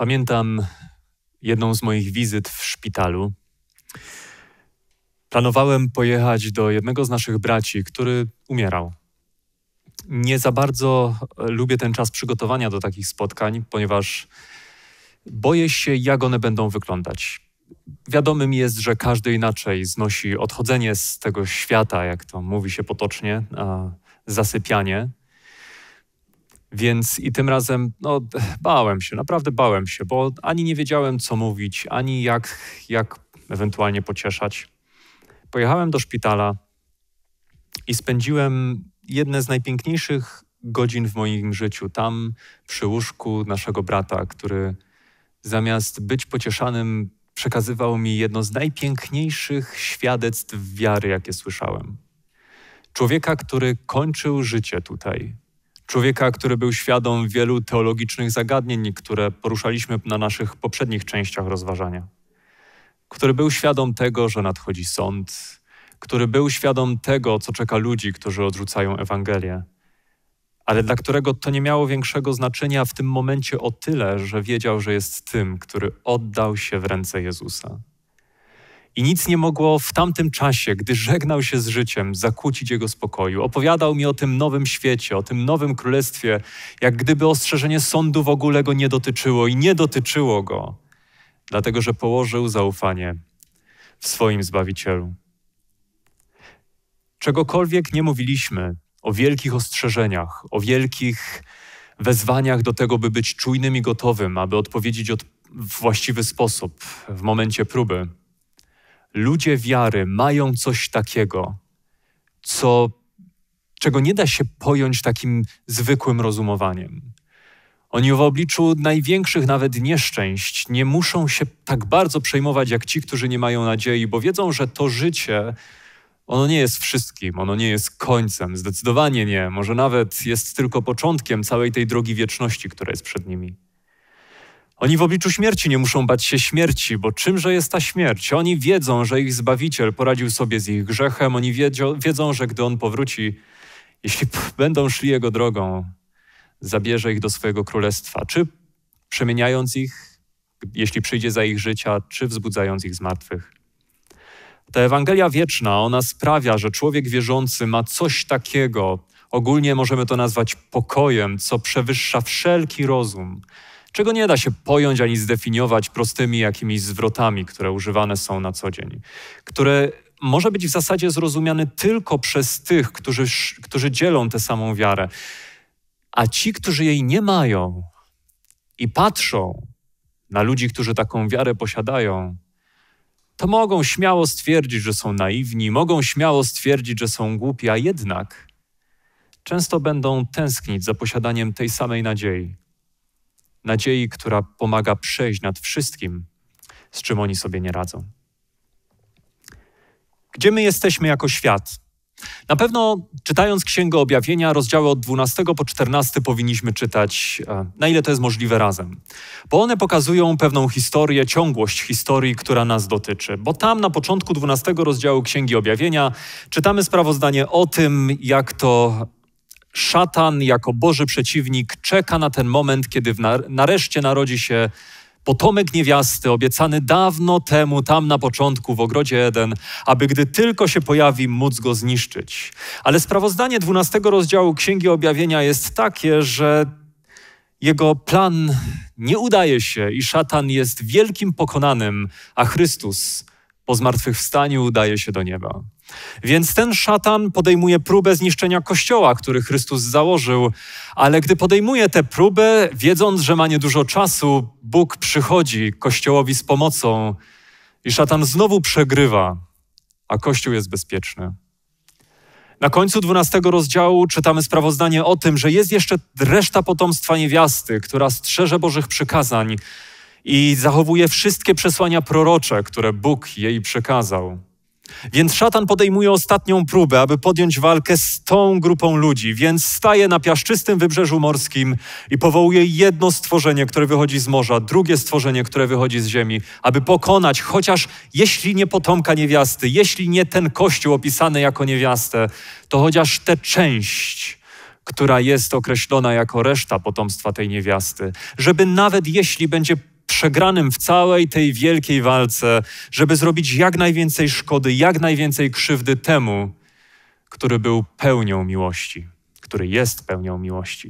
Pamiętam jedną z moich wizyt w szpitalu. Planowałem pojechać do jednego z naszych braci, który umierał. Nie za bardzo lubię ten czas przygotowania do takich spotkań, ponieważ boję się, jak one będą wyglądać. Wiadomym jest, że każdy inaczej znosi odchodzenie z tego świata, jak to mówi się potocznie, zasypianie. Więc i tym razem no, bałem się, naprawdę bałem się, bo ani nie wiedziałem, co mówić, ani jak, jak ewentualnie pocieszać. Pojechałem do szpitala i spędziłem jedne z najpiękniejszych godzin w moim życiu tam, przy łóżku naszego brata, który zamiast być pocieszanym, przekazywał mi jedno z najpiękniejszych świadectw wiary, jakie słyszałem. Człowieka, który kończył życie tutaj, Człowieka, który był świadom wielu teologicznych zagadnień, które poruszaliśmy na naszych poprzednich częściach rozważania. Który był świadom tego, że nadchodzi sąd, który był świadom tego, co czeka ludzi, którzy odrzucają Ewangelię, ale dla którego to nie miało większego znaczenia w tym momencie o tyle, że wiedział, że jest tym, który oddał się w ręce Jezusa i nic nie mogło w tamtym czasie, gdy żegnał się z życiem, zakłócić jego spokoju. Opowiadał mi o tym nowym świecie, o tym nowym królestwie, jak gdyby ostrzeżenie sądu w ogóle go nie dotyczyło i nie dotyczyło go, dlatego że położył zaufanie w swoim Zbawicielu. Czegokolwiek nie mówiliśmy o wielkich ostrzeżeniach, o wielkich wezwaniach do tego, by być czujnym i gotowym, aby odpowiedzieć od, w właściwy sposób w momencie próby ludzie wiary mają coś takiego, co, czego nie da się pojąć takim zwykłym rozumowaniem. Oni w obliczu największych nawet nieszczęść nie muszą się tak bardzo przejmować jak ci, którzy nie mają nadziei, bo wiedzą, że to życie ono nie jest wszystkim, ono nie jest końcem, zdecydowanie nie, może nawet jest tylko początkiem całej tej drogi wieczności, która jest przed nimi. Oni w obliczu śmierci nie muszą bać się śmierci, bo czymże jest ta śmierć? Oni wiedzą, że ich Zbawiciel poradził sobie z ich grzechem, oni wiedzą, wiedzą że gdy On powróci, jeśli będą szli Jego drogą, zabierze ich do swojego królestwa, czy przemieniając ich, jeśli przyjdzie za ich życia, czy wzbudzając ich z martwych. Ta Ewangelia wieczna, ona sprawia, że człowiek wierzący ma coś takiego, ogólnie możemy to nazwać pokojem, co przewyższa wszelki rozum – czego nie da się pojąć ani zdefiniować prostymi jakimiś zwrotami, które używane są na co dzień, które może być w zasadzie zrozumiane tylko przez tych, którzy, którzy dzielą tę samą wiarę. A ci, którzy jej nie mają i patrzą na ludzi, którzy taką wiarę posiadają, to mogą śmiało stwierdzić, że są naiwni, mogą śmiało stwierdzić, że są głupi, a jednak często będą tęsknić za posiadaniem tej samej nadziei, nadziei, która pomaga przejść nad wszystkim, z czym oni sobie nie radzą. Gdzie my jesteśmy jako świat? Na pewno czytając Księgę Objawienia, rozdziały od 12 po 14 powinniśmy czytać, e, na ile to jest możliwe razem, bo one pokazują pewną historię, ciągłość historii, która nas dotyczy. Bo tam na początku 12 rozdziału Księgi Objawienia czytamy sprawozdanie o tym, jak to szatan jako Boży przeciwnik czeka na ten moment, kiedy nareszcie narodzi się potomek niewiasty, obiecany dawno temu tam na początku w ogrodzie Eden, aby gdy tylko się pojawi, móc go zniszczyć. Ale sprawozdanie 12 rozdziału Księgi Objawienia jest takie, że jego plan nie udaje się i szatan jest wielkim pokonanym, a Chrystus po zmartwychwstaniu udaje się do nieba. Więc ten szatan podejmuje próbę zniszczenia kościoła, który Chrystus założył, ale gdy podejmuje tę próbę, wiedząc, że ma niedużo czasu, Bóg przychodzi kościołowi z pomocą i szatan znowu przegrywa, a kościół jest bezpieczny. Na końcu 12 rozdziału czytamy sprawozdanie o tym, że jest jeszcze reszta potomstwa niewiasty, która strzeże Bożych przykazań i zachowuje wszystkie przesłania prorocze, które Bóg jej przekazał. Więc szatan podejmuje ostatnią próbę, aby podjąć walkę z tą grupą ludzi, więc staje na piaszczystym wybrzeżu morskim i powołuje jedno stworzenie, które wychodzi z morza, drugie stworzenie, które wychodzi z ziemi, aby pokonać chociaż jeśli nie potomka niewiasty, jeśli nie ten kościół opisany jako niewiastę, to chociaż tę część która jest określona jako reszta potomstwa tej niewiasty, żeby nawet jeśli będzie przegranym w całej tej wielkiej walce, żeby zrobić jak najwięcej szkody, jak najwięcej krzywdy temu, który był pełnią miłości, który jest pełnią miłości.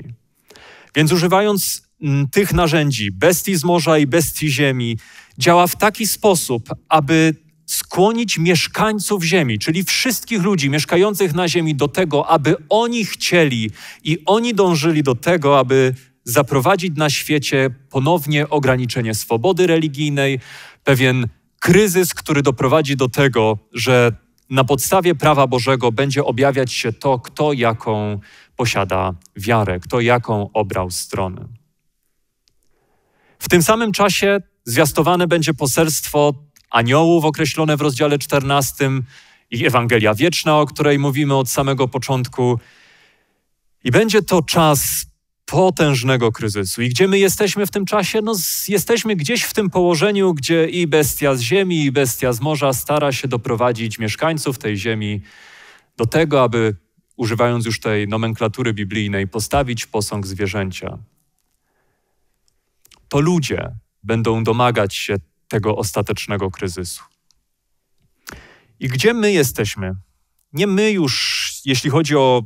Więc używając mm, tych narzędzi, bestii z morza i bestii ziemi, działa w taki sposób, aby skłonić mieszkańców ziemi, czyli wszystkich ludzi mieszkających na ziemi do tego, aby oni chcieli i oni dążyli do tego, aby zaprowadzić na świecie ponownie ograniczenie swobody religijnej, pewien kryzys, który doprowadzi do tego, że na podstawie prawa Bożego będzie objawiać się to, kto jaką posiada wiarę, kto jaką obrał stronę. W tym samym czasie zwiastowane będzie poselstwo aniołów określone w rozdziale 14 i Ewangelia Wieczna, o której mówimy od samego początku. I będzie to czas potężnego kryzysu. I gdzie my jesteśmy w tym czasie? No, jesteśmy gdzieś w tym położeniu, gdzie i bestia z ziemi, i bestia z morza stara się doprowadzić mieszkańców tej ziemi do tego, aby używając już tej nomenklatury biblijnej, postawić posąg zwierzęcia. To ludzie będą domagać się tego ostatecznego kryzysu. I gdzie my jesteśmy? Nie my już, jeśli chodzi o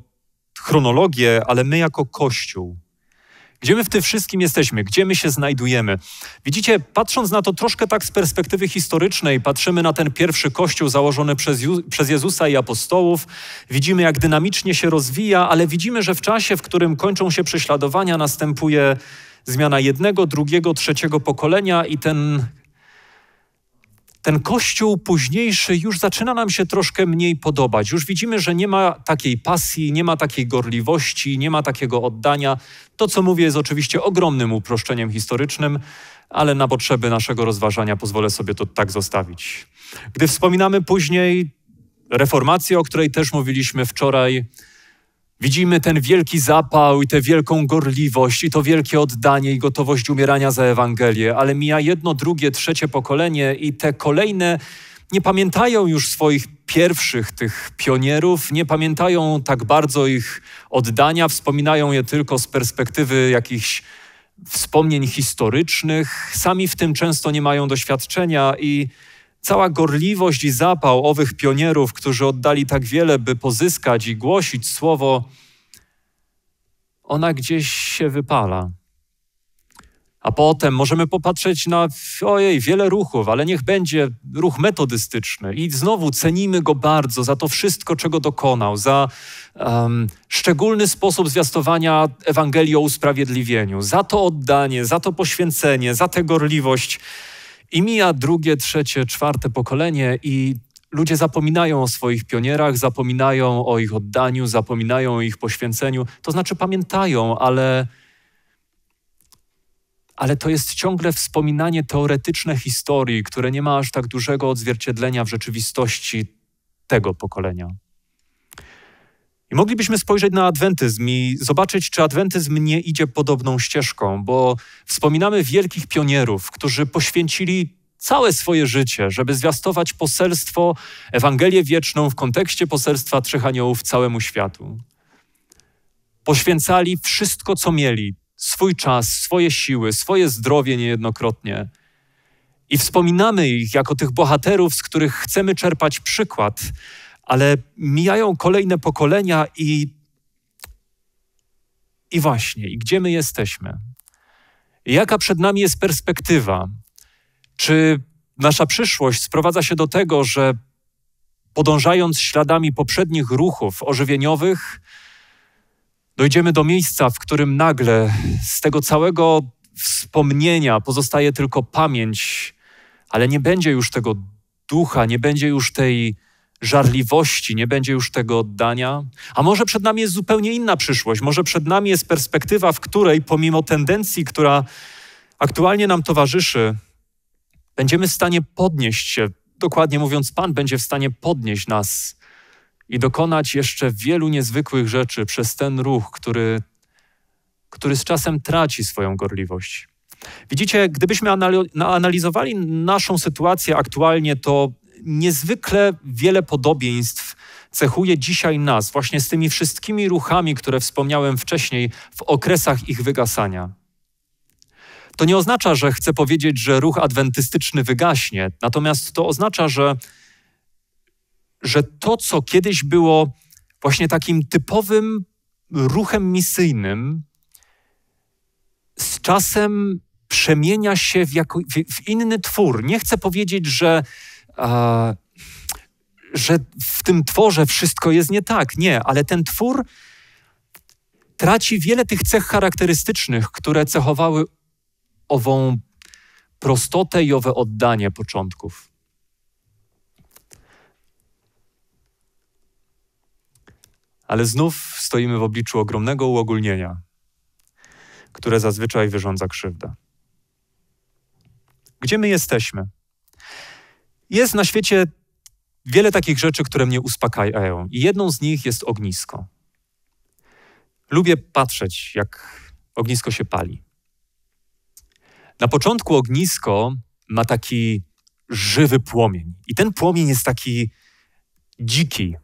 chronologię, ale my jako Kościół. Gdzie my w tym wszystkim jesteśmy? Gdzie my się znajdujemy? Widzicie, patrząc na to troszkę tak z perspektywy historycznej, patrzymy na ten pierwszy kościół założony przez, przez Jezusa i apostołów, widzimy jak dynamicznie się rozwija, ale widzimy, że w czasie, w którym kończą się prześladowania, następuje zmiana jednego, drugiego, trzeciego pokolenia i ten ten kościół późniejszy już zaczyna nam się troszkę mniej podobać. Już widzimy, że nie ma takiej pasji, nie ma takiej gorliwości, nie ma takiego oddania. To, co mówię, jest oczywiście ogromnym uproszczeniem historycznym, ale na potrzeby naszego rozważania pozwolę sobie to tak zostawić. Gdy wspominamy później reformację, o której też mówiliśmy wczoraj, Widzimy ten wielki zapał i tę wielką gorliwość i to wielkie oddanie i gotowość umierania za Ewangelię, ale mija jedno, drugie, trzecie pokolenie i te kolejne nie pamiętają już swoich pierwszych tych pionierów, nie pamiętają tak bardzo ich oddania, wspominają je tylko z perspektywy jakichś wspomnień historycznych, sami w tym często nie mają doświadczenia i cała gorliwość i zapał owych pionierów, którzy oddali tak wiele, by pozyskać i głosić słowo, ona gdzieś się wypala. A potem możemy popatrzeć na, ojej, wiele ruchów, ale niech będzie ruch metodystyczny. I znowu cenimy go bardzo za to wszystko, czego dokonał, za um, szczególny sposób zwiastowania Ewangelii o usprawiedliwieniu, za to oddanie, za to poświęcenie, za tę gorliwość. I mija drugie, trzecie, czwarte pokolenie i ludzie zapominają o swoich pionierach, zapominają o ich oddaniu, zapominają o ich poświęceniu. To znaczy pamiętają, ale, ale to jest ciągle wspominanie teoretyczne historii, które nie ma aż tak dużego odzwierciedlenia w rzeczywistości tego pokolenia. I moglibyśmy spojrzeć na adwentyzm i zobaczyć, czy adwentyzm nie idzie podobną ścieżką, bo wspominamy wielkich pionierów, którzy poświęcili całe swoje życie, żeby zwiastować poselstwo, Ewangelię wieczną w kontekście poselstwa trzech aniołów całemu światu. Poświęcali wszystko, co mieli, swój czas, swoje siły, swoje zdrowie niejednokrotnie. I wspominamy ich jako tych bohaterów, z których chcemy czerpać przykład, ale mijają kolejne pokolenia i, i właśnie, i gdzie my jesteśmy? Jaka przed nami jest perspektywa? Czy nasza przyszłość sprowadza się do tego, że podążając śladami poprzednich ruchów ożywieniowych, dojdziemy do miejsca, w którym nagle z tego całego wspomnienia pozostaje tylko pamięć, ale nie będzie już tego ducha, nie będzie już tej żarliwości, nie będzie już tego oddania. A może przed nami jest zupełnie inna przyszłość, może przed nami jest perspektywa, w której pomimo tendencji, która aktualnie nam towarzyszy, będziemy w stanie podnieść się, dokładnie mówiąc, Pan będzie w stanie podnieść nas i dokonać jeszcze wielu niezwykłych rzeczy przez ten ruch, który, który z czasem traci swoją gorliwość. Widzicie, gdybyśmy analizowali naszą sytuację aktualnie, to niezwykle wiele podobieństw cechuje dzisiaj nas właśnie z tymi wszystkimi ruchami, które wspomniałem wcześniej, w okresach ich wygasania. To nie oznacza, że chcę powiedzieć, że ruch adwentystyczny wygaśnie, natomiast to oznacza, że, że to, co kiedyś było właśnie takim typowym ruchem misyjnym, z czasem przemienia się w, jako, w, w inny twór. Nie chcę powiedzieć, że że w tym tworze wszystko jest nie tak. Nie, ale ten twór traci wiele tych cech charakterystycznych, które cechowały ową prostotę i owe oddanie początków. Ale znów stoimy w obliczu ogromnego uogólnienia, które zazwyczaj wyrządza krzywdę. Gdzie my jesteśmy? Jest na świecie wiele takich rzeczy, które mnie uspokajają, i jedną z nich jest ognisko. Lubię patrzeć, jak ognisko się pali. Na początku ognisko ma taki żywy płomień, i ten płomień jest taki dziki,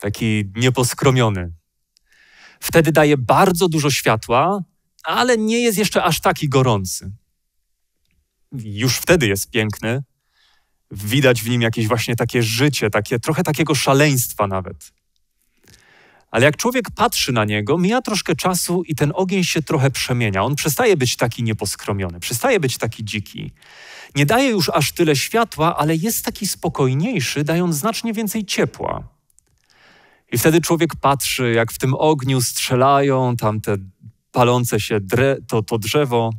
taki nieposkromiony. Wtedy daje bardzo dużo światła, ale nie jest jeszcze aż taki gorący. Już wtedy jest piękny, widać w nim jakieś właśnie takie życie, takie, trochę takiego szaleństwa nawet. Ale jak człowiek patrzy na niego, mija troszkę czasu i ten ogień się trochę przemienia. On przestaje być taki nieposkromiony, przestaje być taki dziki. Nie daje już aż tyle światła, ale jest taki spokojniejszy, dając znacznie więcej ciepła. I wtedy człowiek patrzy, jak w tym ogniu strzelają tam te palące się dre, to, to drzewo,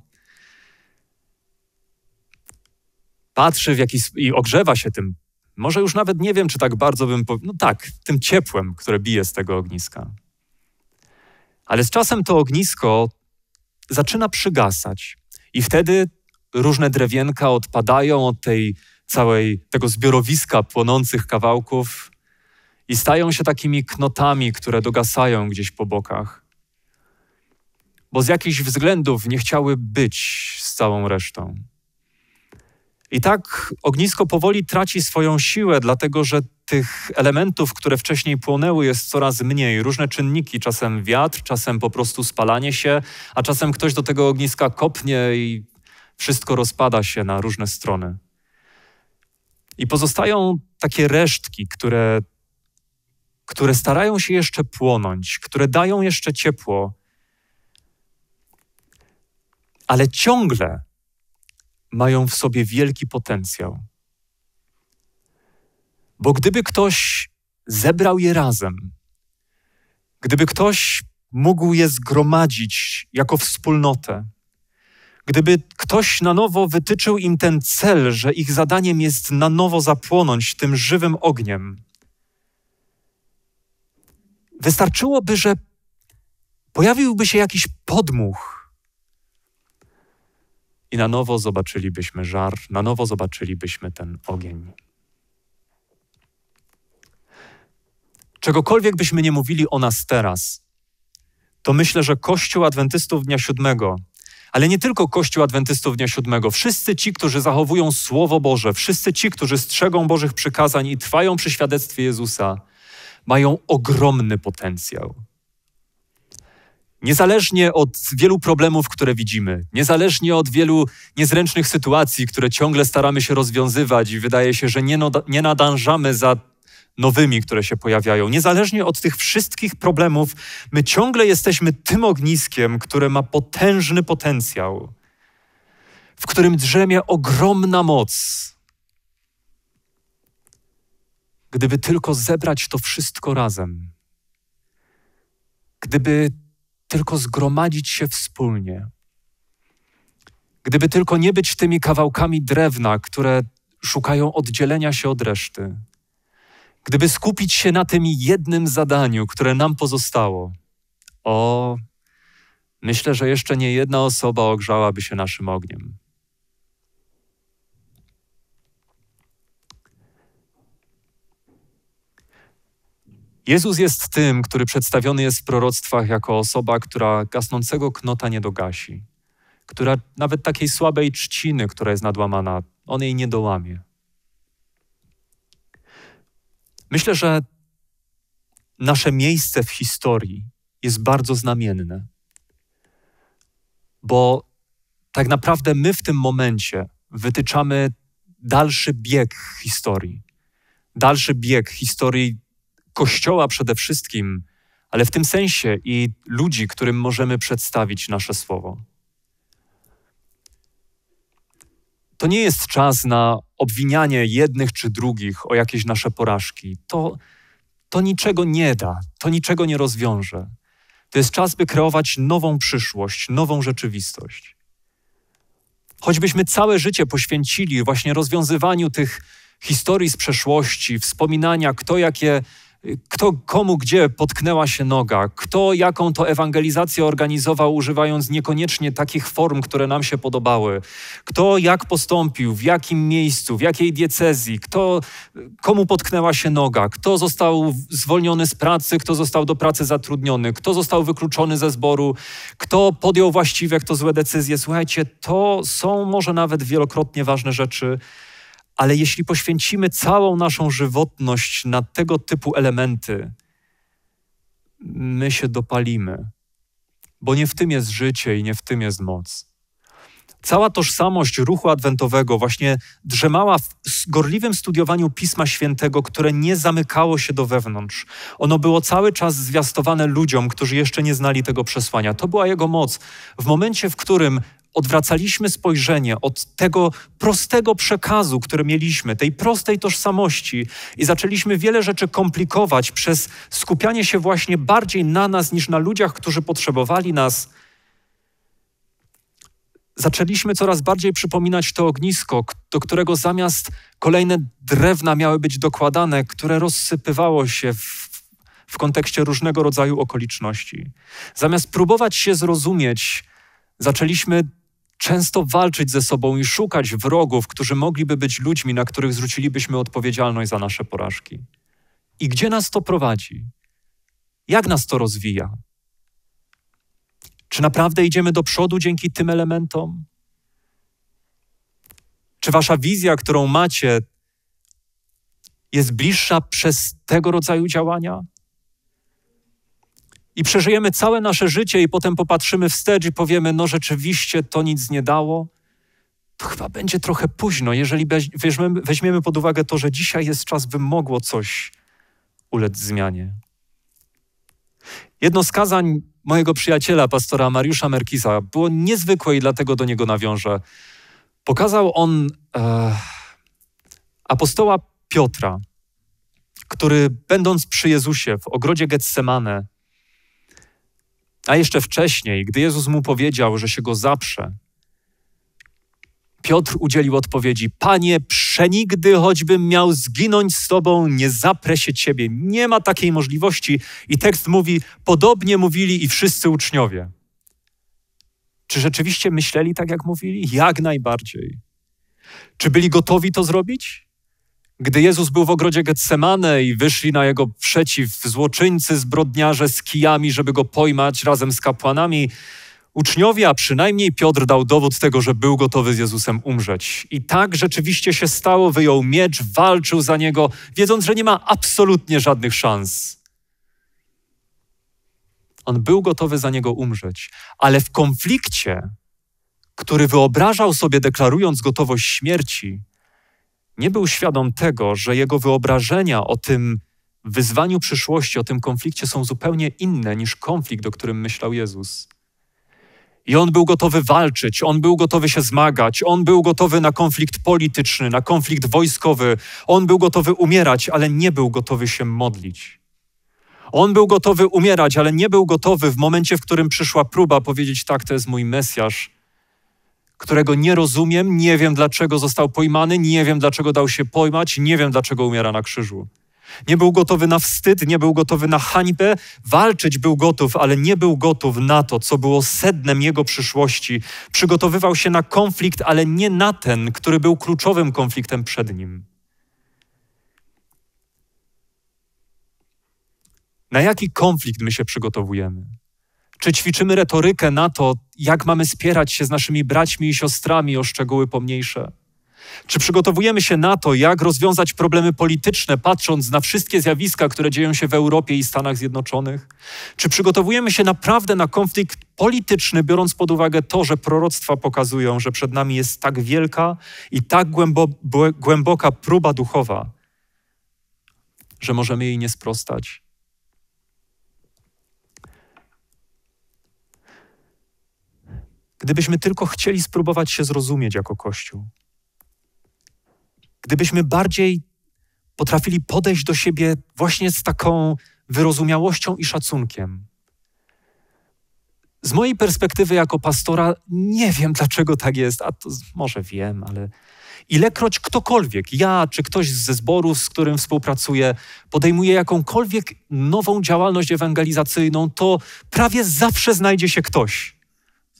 patrzy w jakiś i ogrzewa się tym. Może już nawet nie wiem, czy tak bardzo bym. powiedział, No tak, tym ciepłem, które bije z tego ogniska. Ale z czasem to ognisko zaczyna przygasać, i wtedy różne drewienka odpadają od tej całej tego zbiorowiska płonących kawałków i stają się takimi knotami, które dogasają gdzieś po bokach, bo z jakichś względów nie chciały być z całą resztą. I tak ognisko powoli traci swoją siłę, dlatego że tych elementów, które wcześniej płonęły, jest coraz mniej. Różne czynniki, czasem wiatr, czasem po prostu spalanie się, a czasem ktoś do tego ogniska kopnie i wszystko rozpada się na różne strony. I pozostają takie resztki, które, które starają się jeszcze płonąć, które dają jeszcze ciepło, ale ciągle mają w sobie wielki potencjał. Bo gdyby ktoś zebrał je razem, gdyby ktoś mógł je zgromadzić jako wspólnotę, gdyby ktoś na nowo wytyczył im ten cel, że ich zadaniem jest na nowo zapłonąć tym żywym ogniem, wystarczyłoby, że pojawiłby się jakiś podmuch i na nowo zobaczylibyśmy żar, na nowo zobaczylibyśmy ten ogień. Czegokolwiek byśmy nie mówili o nas teraz, to myślę, że Kościół Adwentystów Dnia Siódmego, ale nie tylko Kościół Adwentystów Dnia Siódmego, wszyscy ci, którzy zachowują Słowo Boże, wszyscy ci, którzy strzegą Bożych przykazań i trwają przy świadectwie Jezusa, mają ogromny potencjał Niezależnie od wielu problemów, które widzimy, niezależnie od wielu niezręcznych sytuacji, które ciągle staramy się rozwiązywać i wydaje się, że nie, no, nie nadążamy za nowymi, które się pojawiają, niezależnie od tych wszystkich problemów, my ciągle jesteśmy tym ogniskiem, które ma potężny potencjał, w którym drzemie ogromna moc. Gdyby tylko zebrać to wszystko razem, gdyby tylko zgromadzić się wspólnie. Gdyby tylko nie być tymi kawałkami drewna, które szukają oddzielenia się od reszty. Gdyby skupić się na tym jednym zadaniu, które nam pozostało. O, myślę, że jeszcze nie jedna osoba ogrzałaby się naszym ogniem. Jezus jest tym, który przedstawiony jest w proroctwach jako osoba, która gasnącego knota nie dogasi, która nawet takiej słabej trzciny, która jest nadłamana, on jej nie dołamie. Myślę, że nasze miejsce w historii jest bardzo znamienne, bo tak naprawdę my w tym momencie wytyczamy dalszy bieg historii. Dalszy bieg historii Kościoła przede wszystkim, ale w tym sensie i ludzi, którym możemy przedstawić nasze słowo. To nie jest czas na obwinianie jednych czy drugich o jakieś nasze porażki. To, to niczego nie da, to niczego nie rozwiąże. To jest czas, by kreować nową przyszłość, nową rzeczywistość. Choćbyśmy całe życie poświęcili właśnie rozwiązywaniu tych historii z przeszłości, wspominania, kto jakie kto komu gdzie potknęła się noga, kto jaką to ewangelizację organizował, używając niekoniecznie takich form, które nam się podobały, kto jak postąpił, w jakim miejscu, w jakiej diecezji, kto, komu potknęła się noga, kto został zwolniony z pracy, kto został do pracy zatrudniony, kto został wykluczony ze zboru, kto podjął właściwe, kto złe decyzje. Słuchajcie, to są może nawet wielokrotnie ważne rzeczy ale jeśli poświęcimy całą naszą żywotność na tego typu elementy, my się dopalimy, bo nie w tym jest życie i nie w tym jest moc. Cała tożsamość ruchu adwentowego właśnie drzemała w gorliwym studiowaniu Pisma Świętego, które nie zamykało się do wewnątrz. Ono było cały czas zwiastowane ludziom, którzy jeszcze nie znali tego przesłania. To była jego moc. W momencie, w którym odwracaliśmy spojrzenie od tego prostego przekazu, który mieliśmy, tej prostej tożsamości i zaczęliśmy wiele rzeczy komplikować przez skupianie się właśnie bardziej na nas niż na ludziach, którzy potrzebowali nas, zaczęliśmy coraz bardziej przypominać to ognisko, do którego zamiast kolejne drewna miały być dokładane, które rozsypywało się w, w kontekście różnego rodzaju okoliczności. Zamiast próbować się zrozumieć, zaczęliśmy często walczyć ze sobą i szukać wrogów, którzy mogliby być ludźmi, na których zwrócilibyśmy odpowiedzialność za nasze porażki. I gdzie nas to prowadzi? Jak nas to rozwija? Czy naprawdę idziemy do przodu dzięki tym elementom? Czy wasza wizja, którą macie, jest bliższa przez tego rodzaju działania? i przeżyjemy całe nasze życie i potem popatrzymy wstecz i powiemy, no rzeczywiście to nic nie dało, to chyba będzie trochę późno, jeżeli weźmiemy, weźmiemy pod uwagę to, że dzisiaj jest czas, by mogło coś ulec zmianie. Jedno z kazań mojego przyjaciela, pastora Mariusza Merkisa, było niezwykłe i dlatego do niego nawiążę. Pokazał on e, apostoła Piotra, który będąc przy Jezusie w ogrodzie Getsemane, a jeszcze wcześniej, gdy Jezus mu powiedział, że się go zaprze, Piotr udzielił odpowiedzi: Panie, przenigdy choćbym miał zginąć z Tobą, nie zaprę się Ciebie. Nie ma takiej możliwości. I tekst mówi: Podobnie mówili i wszyscy uczniowie. Czy rzeczywiście myśleli tak, jak mówili? Jak najbardziej. Czy byli gotowi to zrobić? Gdy Jezus był w ogrodzie Getsemane i wyszli na jego przeciw złoczyńcy, zbrodniarze z kijami, żeby go pojmać razem z kapłanami, uczniowie, a przynajmniej Piotr dał dowód tego, że był gotowy z Jezusem umrzeć. I tak rzeczywiście się stało, wyjął miecz, walczył za niego, wiedząc, że nie ma absolutnie żadnych szans. On był gotowy za niego umrzeć, ale w konflikcie, który wyobrażał sobie, deklarując gotowość śmierci, nie był świadom tego, że jego wyobrażenia o tym wyzwaniu przyszłości, o tym konflikcie są zupełnie inne niż konflikt, o którym myślał Jezus. I on był gotowy walczyć, on był gotowy się zmagać, on był gotowy na konflikt polityczny, na konflikt wojskowy, on był gotowy umierać, ale nie był gotowy się modlić. On był gotowy umierać, ale nie był gotowy w momencie, w którym przyszła próba powiedzieć: Tak, to jest mój Mesjasz, którego nie rozumiem, nie wiem dlaczego został pojmany, nie wiem dlaczego dał się pojmać, nie wiem dlaczego umiera na krzyżu. Nie był gotowy na wstyd, nie był gotowy na hańbę, walczyć był gotów, ale nie był gotów na to, co było sednem jego przyszłości. Przygotowywał się na konflikt, ale nie na ten, który był kluczowym konfliktem przed nim. Na jaki konflikt my się przygotowujemy? Czy ćwiczymy retorykę na to, jak mamy spierać się z naszymi braćmi i siostrami o szczegóły pomniejsze? Czy przygotowujemy się na to, jak rozwiązać problemy polityczne, patrząc na wszystkie zjawiska, które dzieją się w Europie i Stanach Zjednoczonych? Czy przygotowujemy się naprawdę na konflikt polityczny, biorąc pod uwagę to, że proroctwa pokazują, że przed nami jest tak wielka i tak głęboka próba duchowa, że możemy jej nie sprostać? gdybyśmy tylko chcieli spróbować się zrozumieć jako Kościół. Gdybyśmy bardziej potrafili podejść do siebie właśnie z taką wyrozumiałością i szacunkiem. Z mojej perspektywy jako pastora nie wiem, dlaczego tak jest, a to może wiem, ale ilekroć ktokolwiek, ja czy ktoś ze zboru, z którym współpracuję, podejmuje jakąkolwiek nową działalność ewangelizacyjną, to prawie zawsze znajdzie się ktoś,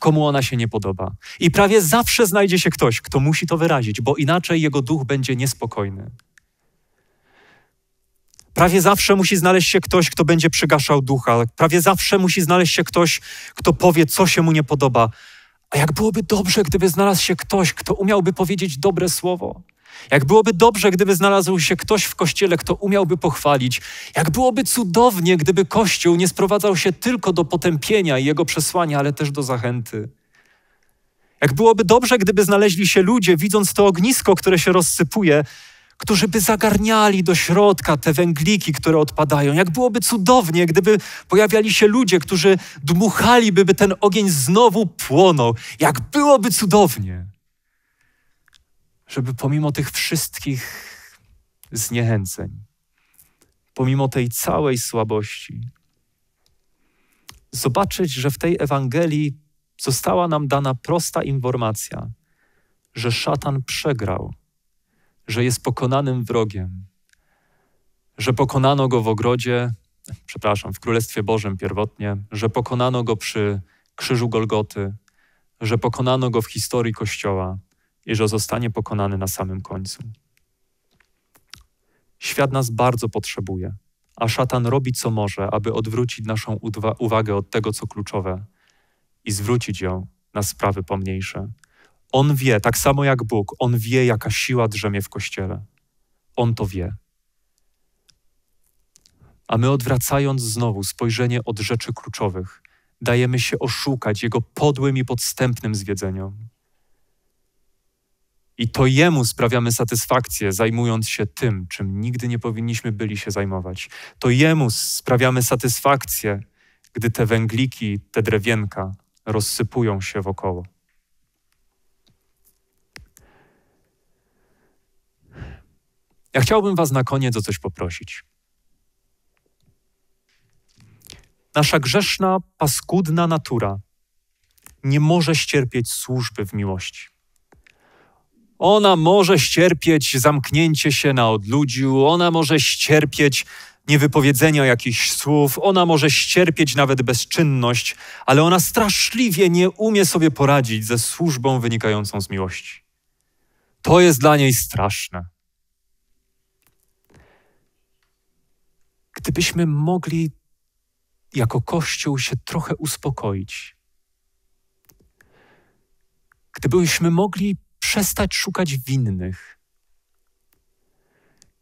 komu ona się nie podoba. I prawie zawsze znajdzie się ktoś, kto musi to wyrazić, bo inaczej jego duch będzie niespokojny. Prawie zawsze musi znaleźć się ktoś, kto będzie przygaszał ducha. Prawie zawsze musi znaleźć się ktoś, kto powie, co się mu nie podoba. A jak byłoby dobrze, gdyby znalazł się ktoś, kto umiałby powiedzieć dobre słowo, jak byłoby dobrze, gdyby znalazł się ktoś w kościele, kto umiałby pochwalić. Jak byłoby cudownie, gdyby kościół nie sprowadzał się tylko do potępienia i jego przesłania, ale też do zachęty. Jak byłoby dobrze, gdyby znaleźli się ludzie, widząc to ognisko, które się rozsypuje, którzy by zagarniali do środka te węgliki, które odpadają. Jak byłoby cudownie, gdyby pojawiali się ludzie, którzy dmuchaliby, by ten ogień znowu płonął. Jak byłoby cudownie żeby pomimo tych wszystkich zniechęceń, pomimo tej całej słabości, zobaczyć, że w tej Ewangelii została nam dana prosta informacja, że szatan przegrał, że jest pokonanym wrogiem, że pokonano go w ogrodzie, przepraszam, w Królestwie Bożym pierwotnie, że pokonano go przy krzyżu Golgoty, że pokonano go w historii Kościoła i że zostanie pokonany na samym końcu. Świat nas bardzo potrzebuje, a szatan robi co może, aby odwrócić naszą uwagę od tego, co kluczowe i zwrócić ją na sprawy pomniejsze. On wie, tak samo jak Bóg, on wie, jaka siła drzemie w kościele. On to wie. A my, odwracając znowu spojrzenie od rzeczy kluczowych, dajemy się oszukać jego podłym i podstępnym zwiedzeniom. I to Jemu sprawiamy satysfakcję, zajmując się tym, czym nigdy nie powinniśmy byli się zajmować. To Jemu sprawiamy satysfakcję, gdy te węgliki, te drewienka rozsypują się wokoło. Ja chciałbym Was na koniec o coś poprosić. Nasza grzeszna, paskudna natura nie może ścierpieć służby w miłości. Ona może ścierpieć zamknięcie się na odludziu, ona może ścierpieć niewypowiedzenia jakichś słów, ona może ścierpieć nawet bezczynność, ale ona straszliwie nie umie sobie poradzić ze służbą wynikającą z miłości. To jest dla niej straszne. Gdybyśmy mogli jako Kościół się trochę uspokoić, gdybyśmy mogli przestać szukać winnych.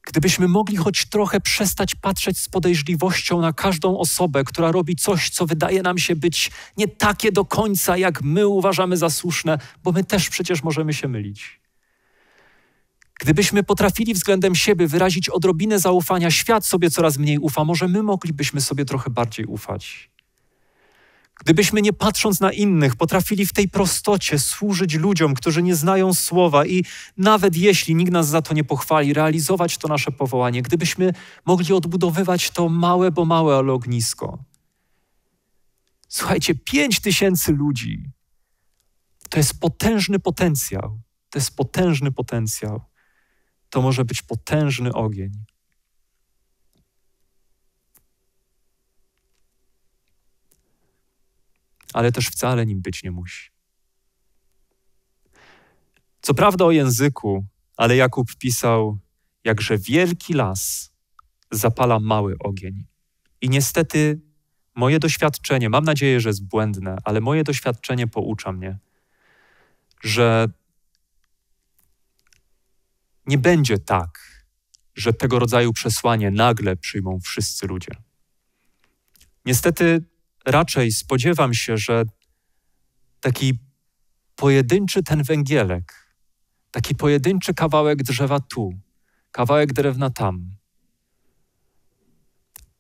Gdybyśmy mogli choć trochę przestać patrzeć z podejrzliwością na każdą osobę, która robi coś, co wydaje nam się być nie takie do końca, jak my uważamy za słuszne, bo my też przecież możemy się mylić. Gdybyśmy potrafili względem siebie wyrazić odrobinę zaufania, świat sobie coraz mniej ufa, może my moglibyśmy sobie trochę bardziej ufać. Gdybyśmy nie patrząc na innych, potrafili w tej prostocie służyć ludziom, którzy nie znają słowa i nawet jeśli nikt nas za to nie pochwali, realizować to nasze powołanie, gdybyśmy mogli odbudowywać to małe, bo małe, ale ognisko. Słuchajcie, pięć tysięcy ludzi to jest potężny potencjał. To jest potężny potencjał. To może być potężny ogień. ale też wcale nim być nie musi. Co prawda o języku, ale Jakub pisał, jakże wielki las zapala mały ogień. I niestety moje doświadczenie, mam nadzieję, że jest błędne, ale moje doświadczenie poucza mnie, że nie będzie tak, że tego rodzaju przesłanie nagle przyjmą wszyscy ludzie. Niestety raczej spodziewam się, że taki pojedynczy ten węgielek, taki pojedynczy kawałek drzewa tu, kawałek drewna tam,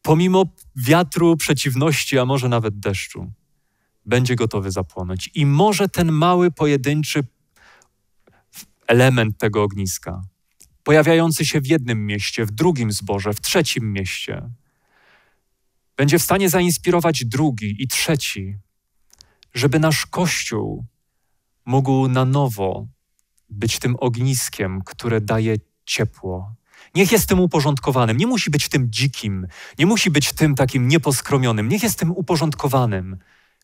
pomimo wiatru, przeciwności, a może nawet deszczu, będzie gotowy zapłonąć. I może ten mały, pojedynczy element tego ogniska, pojawiający się w jednym mieście, w drugim zboże, w trzecim mieście, będzie w stanie zainspirować drugi i trzeci, żeby nasz Kościół mógł na nowo być tym ogniskiem, które daje ciepło. Niech jest tym uporządkowanym, nie musi być tym dzikim, nie musi być tym takim nieposkromionym, niech jest tym uporządkowanym,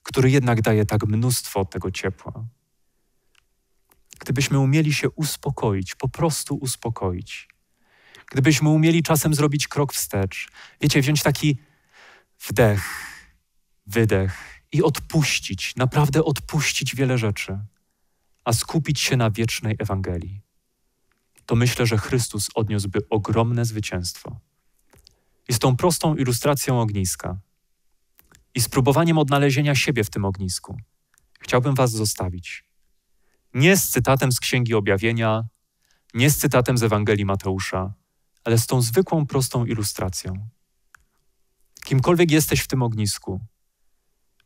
który jednak daje tak mnóstwo tego ciepła. Gdybyśmy umieli się uspokoić, po prostu uspokoić, gdybyśmy umieli czasem zrobić krok wstecz, wiecie, wziąć taki wdech, wydech i odpuścić, naprawdę odpuścić wiele rzeczy, a skupić się na wiecznej Ewangelii, to myślę, że Chrystus odniósłby ogromne zwycięstwo. Jest tą prostą ilustracją ogniska i spróbowaniem odnalezienia siebie w tym ognisku. Chciałbym Was zostawić. Nie z cytatem z Księgi Objawienia, nie z cytatem z Ewangelii Mateusza, ale z tą zwykłą, prostą ilustracją kimkolwiek jesteś w tym ognisku,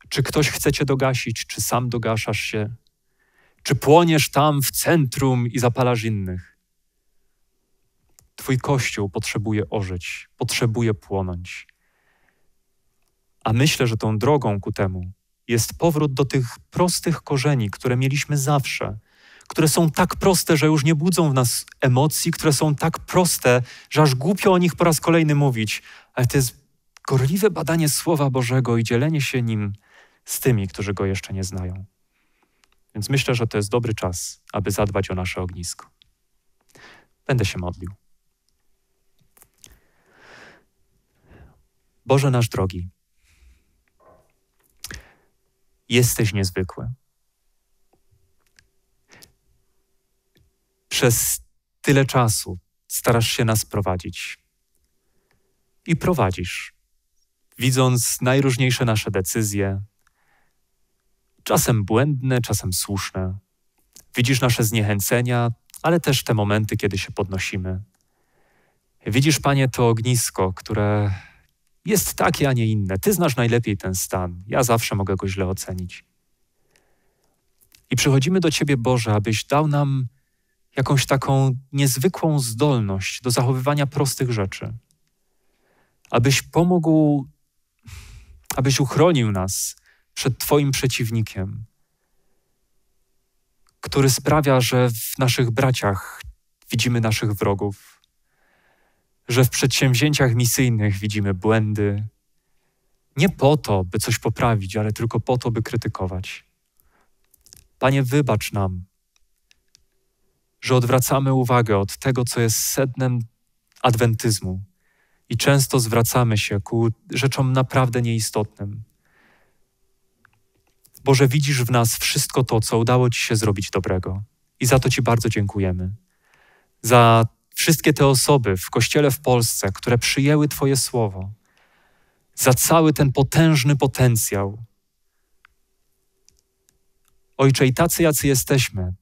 czy ktoś chce cię dogasić, czy sam dogaszasz się, czy płoniesz tam w centrum i zapalasz innych. Twój kościół potrzebuje ożyć, potrzebuje płonąć. A myślę, że tą drogą ku temu jest powrót do tych prostych korzeni, które mieliśmy zawsze, które są tak proste, że już nie budzą w nas emocji, które są tak proste, że aż głupio o nich po raz kolejny mówić, ale to jest gorliwe badanie Słowa Bożego i dzielenie się nim z tymi, którzy go jeszcze nie znają. Więc myślę, że to jest dobry czas, aby zadbać o nasze ognisko. Będę się modlił. Boże nasz drogi, jesteś niezwykły. Przez tyle czasu starasz się nas prowadzić i prowadzisz widząc najróżniejsze nasze decyzje, czasem błędne, czasem słuszne. Widzisz nasze zniechęcenia, ale też te momenty, kiedy się podnosimy. Widzisz, Panie, to ognisko, które jest takie, a nie inne. Ty znasz najlepiej ten stan. Ja zawsze mogę go źle ocenić. I przychodzimy do Ciebie, Boże, abyś dał nam jakąś taką niezwykłą zdolność do zachowywania prostych rzeczy. Abyś pomógł abyś uchronił nas przed Twoim przeciwnikiem, który sprawia, że w naszych braciach widzimy naszych wrogów, że w przedsięwzięciach misyjnych widzimy błędy, nie po to, by coś poprawić, ale tylko po to, by krytykować. Panie, wybacz nam, że odwracamy uwagę od tego, co jest sednem adwentyzmu, i często zwracamy się ku rzeczom naprawdę nieistotnym. Boże, widzisz w nas wszystko to, co udało Ci się zrobić dobrego. I za to Ci bardzo dziękujemy. Za wszystkie te osoby w kościele w Polsce, które przyjęły Twoje słowo, za cały ten potężny potencjał. Ojcze, i tacy, jacy jesteśmy,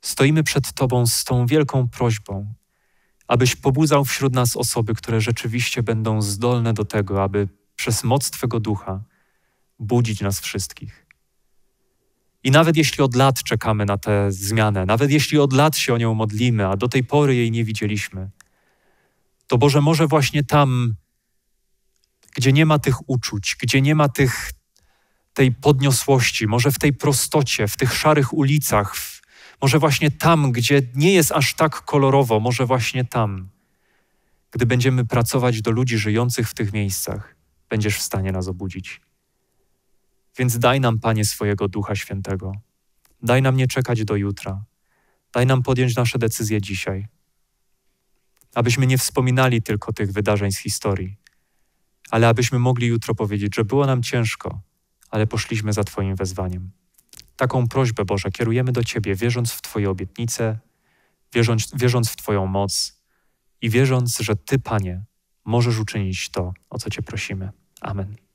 stoimy przed Tobą z tą wielką prośbą, abyś pobudzał wśród nas osoby, które rzeczywiście będą zdolne do tego, aby przez moc Twego ducha budzić nas wszystkich. I nawet jeśli od lat czekamy na tę zmianę, nawet jeśli od lat się o nią modlimy, a do tej pory jej nie widzieliśmy, to Boże, może właśnie tam, gdzie nie ma tych uczuć, gdzie nie ma tych, tej podniosłości, może w tej prostocie, w tych szarych ulicach, w może właśnie tam, gdzie nie jest aż tak kolorowo, może właśnie tam, gdy będziemy pracować do ludzi żyjących w tych miejscach, będziesz w stanie nas obudzić. Więc daj nam, Panie, swojego Ducha Świętego. Daj nam nie czekać do jutra. Daj nam podjąć nasze decyzje dzisiaj. Abyśmy nie wspominali tylko tych wydarzeń z historii, ale abyśmy mogli jutro powiedzieć, że było nam ciężko, ale poszliśmy za Twoim wezwaniem. Taką prośbę, Boże, kierujemy do Ciebie, wierząc w Twoje obietnice, wierząc, wierząc w Twoją moc i wierząc, że Ty, Panie, możesz uczynić to, o co Cię prosimy. Amen.